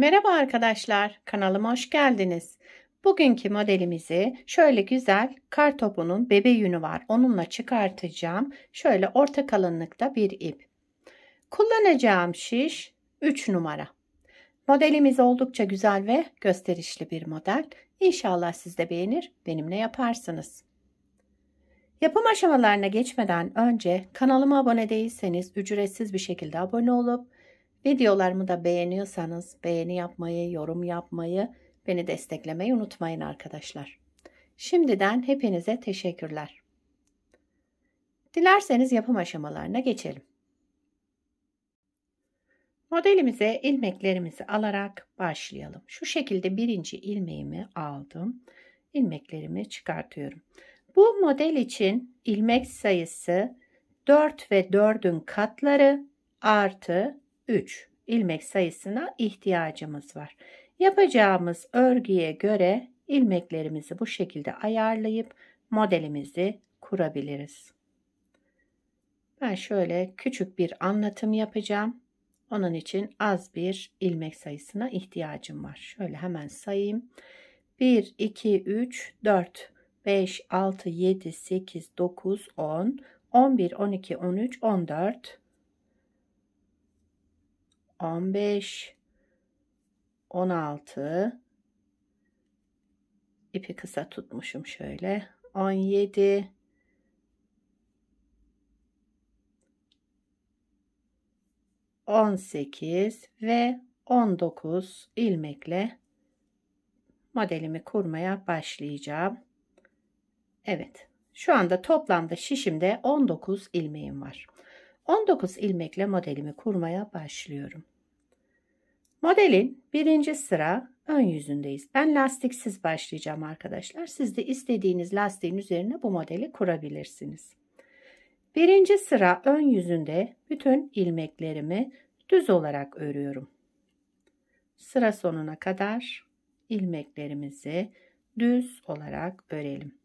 Merhaba arkadaşlar, kanalıma hoş geldiniz. Bugünkü modelimizi şöyle güzel kar topunun bebe yünü var. Onunla çıkartacağım. Şöyle orta kalınlıkta bir ip. Kullanacağım şiş 3 numara. Modelimiz oldukça güzel ve gösterişli bir model. İnşallah siz de beğenir, benimle yaparsınız. Yapım aşamalarına geçmeden önce kanalıma abone değilseniz ücretsiz bir şekilde abone olup Videolarımı da beğeniyorsanız beğeni yapmayı, yorum yapmayı, beni desteklemeyi unutmayın arkadaşlar. Şimdiden hepinize teşekkürler. Dilerseniz yapım aşamalarına geçelim. Modelimize ilmeklerimizi alarak başlayalım. Şu şekilde birinci ilmeğimi aldım. İlmeklerimi çıkartıyorum. Bu model için ilmek sayısı 4 ve 4'ün katları artı 3 ilmek sayısına ihtiyacımız var. Yapacağımız örgüye göre ilmeklerimizi bu şekilde ayarlayıp modelimizi kurabiliriz. Ben şöyle küçük bir anlatım yapacağım. Onun için az bir ilmek sayısına ihtiyacım var. Şöyle hemen sayayım. 1, 2, 3, 4, 5, 6, 7, 8, 9, 10, 11, 12, 13, 14, 15 16 ipi kısa tutmuşum şöyle 17 18 ve 19 ilmekle modelimi kurmaya başlayacağım. Evet. Şu anda toplamda şişimde 19 ilmeğim var. 19 ilmekle modelimi kurmaya başlıyorum. Modelin birinci sıra ön yüzündeyiz. Ben lastiksiz başlayacağım arkadaşlar. Siz de istediğiniz lastiğin üzerine bu modeli kurabilirsiniz. Birinci sıra ön yüzünde bütün ilmeklerimi düz olarak örüyorum. Sıra sonuna kadar ilmeklerimizi düz olarak örelim.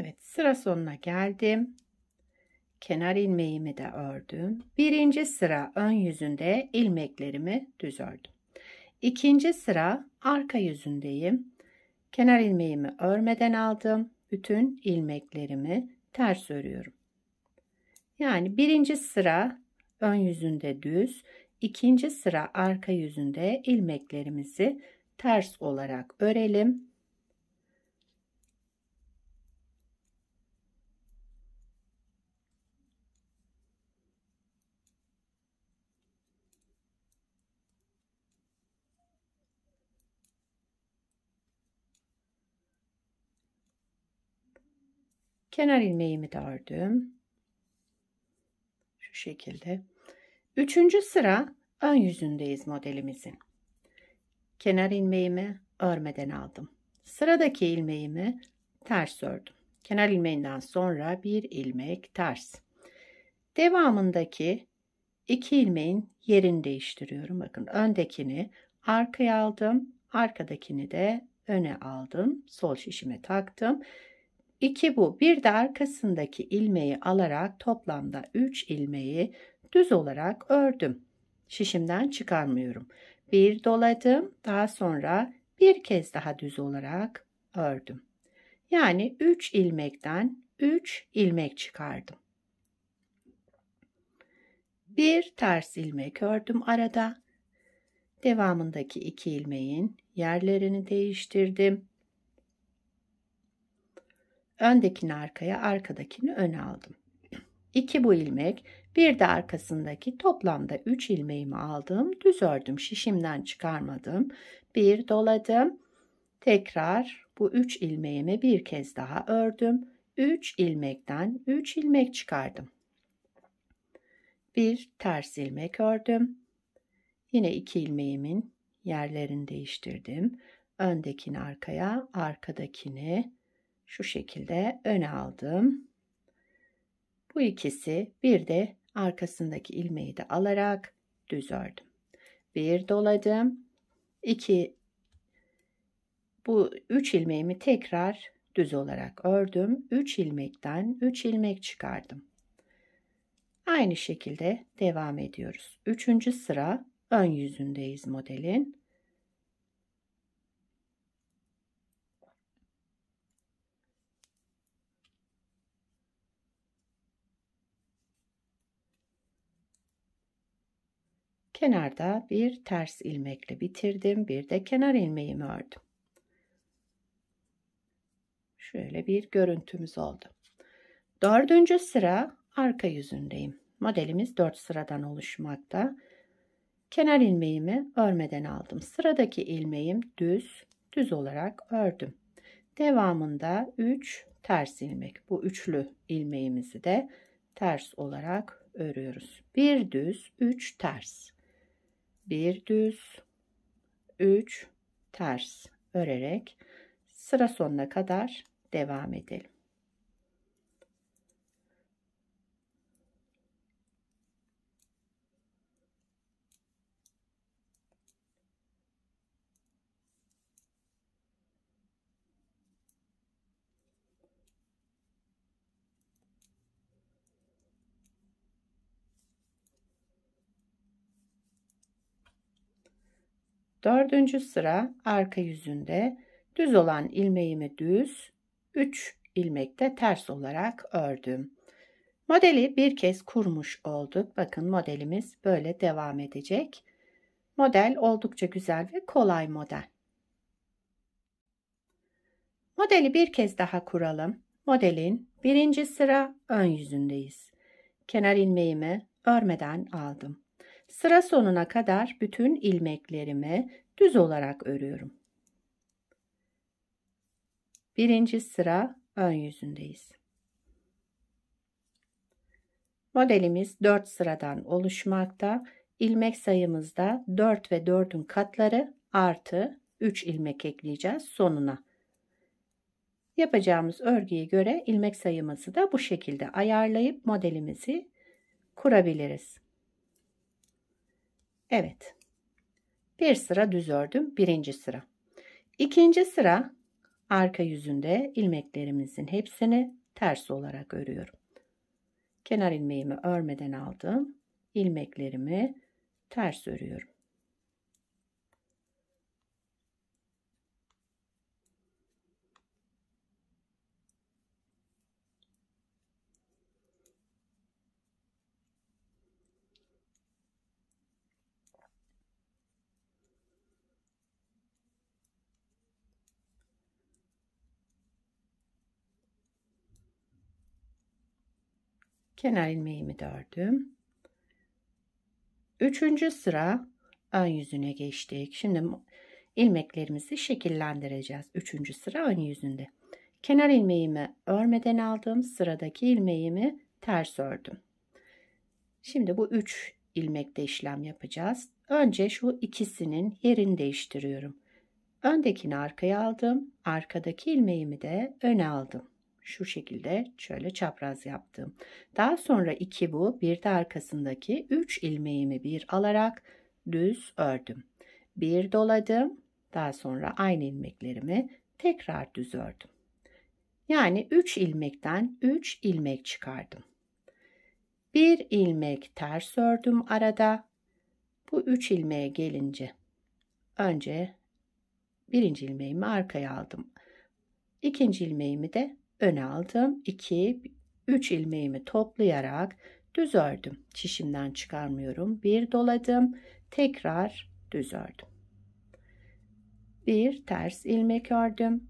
Evet sıra sonuna geldim. Kenar ilmeğimi de ördüm. Birinci sıra ön yüzünde ilmeklerimi düz ördüm. İkinci sıra arka yüzündeyim. Kenar ilmeğimi örmeden aldım. Bütün ilmeklerimi ters örüyorum. Yani birinci sıra ön yüzünde düz, ikinci sıra arka yüzünde ilmeklerimizi ters olarak örelim. Kenar ilmeğimi de ördüm. Şu şekilde. Üçüncü sıra ön yüzündeyiz modelimizin. Kenar ilmeğimi örmeden aldım. Sıradaki ilmeğimi ters ördüm. Kenar ilmeğinden sonra bir ilmek ters. Devamındaki iki ilmeğin yerini değiştiriyorum. Bakın öndekini arkaya aldım. Arkadakini de öne aldım. Sol şişime taktım. 2 bu. Bir de arkasındaki ilmeği alarak toplamda 3 ilmeği düz olarak ördüm. Şişimden çıkarmıyorum. Bir doladım. Daha sonra bir kez daha düz olarak ördüm. Yani 3 ilmekten 3 ilmek çıkardım. Bir ters ilmek ördüm arada. Devamındaki iki ilmeğin yerlerini değiştirdim. Öndekini arkaya, arkadakini öne aldım. 2 bu ilmek, bir de arkasındaki toplamda 3 ilmeğimi aldım, düz ördüm, şişimden çıkarmadım. Bir doladım. Tekrar bu 3 ilmeğimi bir kez daha ördüm. 3 ilmekten 3 ilmek çıkardım. Bir ters ilmek ördüm. Yine 2 ilmeğimin yerlerini değiştirdim. Öndekini arkaya, arkadakini şu şekilde öne aldım. Bu ikisi bir de arkasındaki ilmeği de alarak düz ördüm. Bir doladım. iki, bu üç ilmeğimi tekrar düz olarak ördüm. Üç ilmekten üç ilmek çıkardım. Aynı şekilde devam ediyoruz. Üçüncü sıra ön yüzündeyiz modelin. Kenarda bir ters ilmekle bitirdim. Bir de kenar ilmeğimi ördüm. Şöyle bir görüntümüz oldu. Dördüncü sıra arka yüzündeyim. Modelimiz dört sıradan oluşmakta. Kenar ilmeğimi örmeden aldım. Sıradaki ilmeğim düz, düz olarak ördüm. Devamında 3 ters ilmek. Bu üçlü ilmeğimizi de ters olarak örüyoruz. Bir düz, 3 ters bir düz 3 ters örerek sıra sonuna kadar devam edelim. Dördüncü sıra arka yüzünde düz olan ilmeğimi düz, 3 ilmekte ters olarak ördüm. Modeli bir kez kurmuş olduk. Bakın modelimiz böyle devam edecek. Model oldukça güzel ve kolay model. Modeli bir kez daha kuralım. Modelin birinci sıra ön yüzündeyiz. Kenar ilmeğimi örmeden aldım. Sıra sonuna kadar bütün ilmeklerimi düz olarak örüyorum. Birinci sıra ön yüzündeyiz. Modelimiz 4 sıradan oluşmakta. İlmek sayımızda 4 ve 4'ün katları artı 3 ilmek ekleyeceğiz sonuna. Yapacağımız örgüye göre ilmek sayımızı da bu şekilde ayarlayıp modelimizi kurabiliriz. Evet. Bir sıra düz ördüm. Birinci sıra. İkinci sıra arka yüzünde ilmeklerimizin hepsini ters olarak örüyorum. Kenar ilmeğimi örmeden aldım. İlmeklerimi ters örüyorum. kenar ilmeğimi ördüm. Üçüncü sıra ön yüzüne geçtik. Şimdi ilmeklerimizi şekillendireceğiz. Üçüncü sıra ön yüzünde. Kenar ilmeğimi örmeden aldım. Sıradaki ilmeğimi ters ördüm. Şimdi bu üç ilmekte işlem yapacağız. Önce şu ikisinin yerini değiştiriyorum. Öndekini arkaya aldım. Arkadaki ilmeğimi de öne aldım şu şekilde şöyle çapraz yaptım. Daha sonra iki bu bir de arkasındaki 3 ilmeğimi bir alarak düz ördüm. Bir doladım. Daha sonra aynı ilmeklerimi tekrar düz ördüm. Yani 3 ilmekten 3 ilmek çıkardım. Bir ilmek ters ördüm arada. Bu 3 ilmeğe gelince önce birinci ilmeğimi arkaya aldım. İkinci ilmeğimi de öne aldım. 2 3 ilmeğimi toplayarak düz ördüm. Çişimden çıkarmıyorum. 1 doladım. Tekrar düz ördüm. 1 ters ilmek ördüm.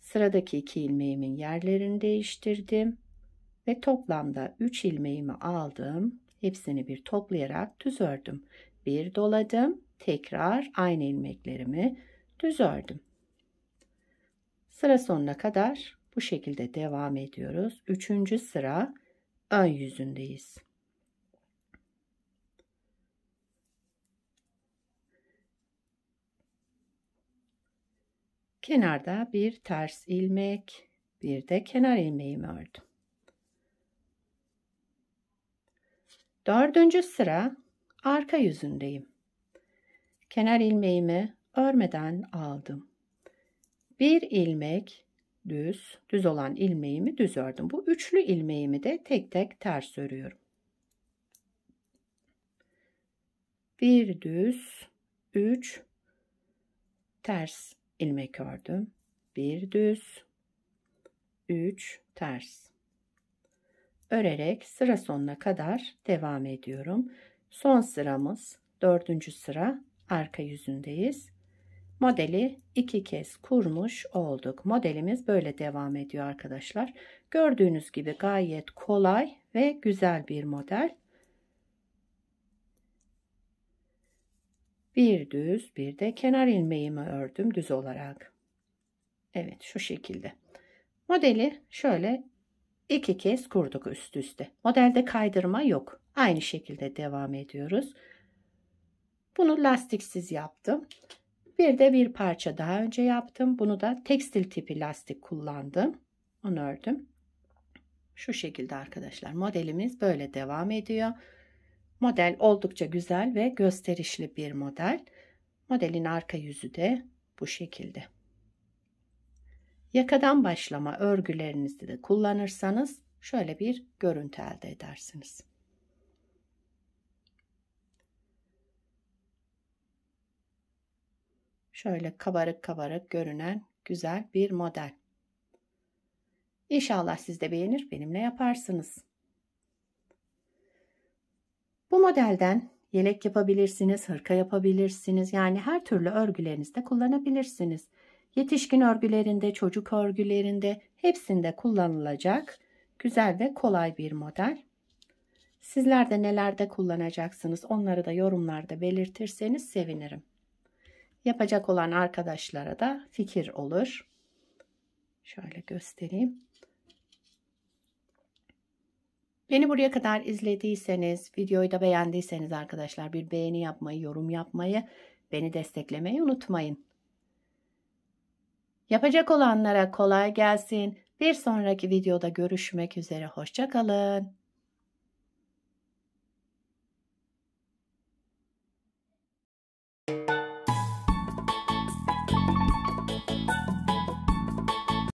Sıradaki 2 ilmeğimin yerlerini değiştirdim ve toplamda 3 ilmeğimi aldım. Hepsini bir toplayarak düz ördüm. Bir doladım. Tekrar aynı ilmeklerimi düz ördüm. Sıra sonuna kadar bu şekilde devam ediyoruz. Üçüncü sıra ön yüzündeyiz. Kenarda bir ters ilmek, bir de kenar ilmeğimi ördüm. Dördüncü sıra arka yüzündeyim. Kenar ilmeğimi örmeden aldım bir ilmek düz, düz olan ilmeğimi düz ördüm. Bu üçlü ilmeğimi de tek tek ters örüyorum. Bir düz, üç ters ilmek ördüm. Bir düz, üç ters. Örerek sıra sonuna kadar devam ediyorum. Son sıramız dördüncü sıra arka yüzündeyiz modeli iki kez kurmuş olduk. Modelimiz böyle devam ediyor arkadaşlar. Gördüğünüz gibi gayet kolay ve güzel bir model. Bir düz bir de kenar ilmeğimi ördüm düz olarak. Evet şu şekilde. Modeli şöyle iki kez kurduk üst üste. Modelde kaydırma yok. Aynı şekilde devam ediyoruz. Bunu lastiksiz yaptım. Bir de bir parça daha önce yaptım. Bunu da tekstil tipi lastik kullandım. Onu ördüm. Şu şekilde arkadaşlar modelimiz böyle devam ediyor. Model oldukça güzel ve gösterişli bir model. Modelin arka yüzü de bu şekilde. Yakadan başlama örgülerinizi de kullanırsanız şöyle bir görüntü elde edersiniz. Şöyle kabarık kabarık görünen güzel bir model. İnşallah siz de beğenir benimle yaparsınız. Bu modelden yelek yapabilirsiniz, hırka yapabilirsiniz. Yani her türlü örgülerinizde kullanabilirsiniz. Yetişkin örgülerinde, çocuk örgülerinde hepsinde kullanılacak güzel ve kolay bir model. Sizler de nelerde kullanacaksınız onları da yorumlarda belirtirseniz sevinirim. Yapacak olan arkadaşlara da fikir olur. Şöyle göstereyim. Beni buraya kadar izlediyseniz, videoyu da beğendiyseniz arkadaşlar bir beğeni yapmayı, yorum yapmayı, beni desteklemeyi unutmayın. Yapacak olanlara kolay gelsin. Bir sonraki videoda görüşmek üzere. Hoşçakalın.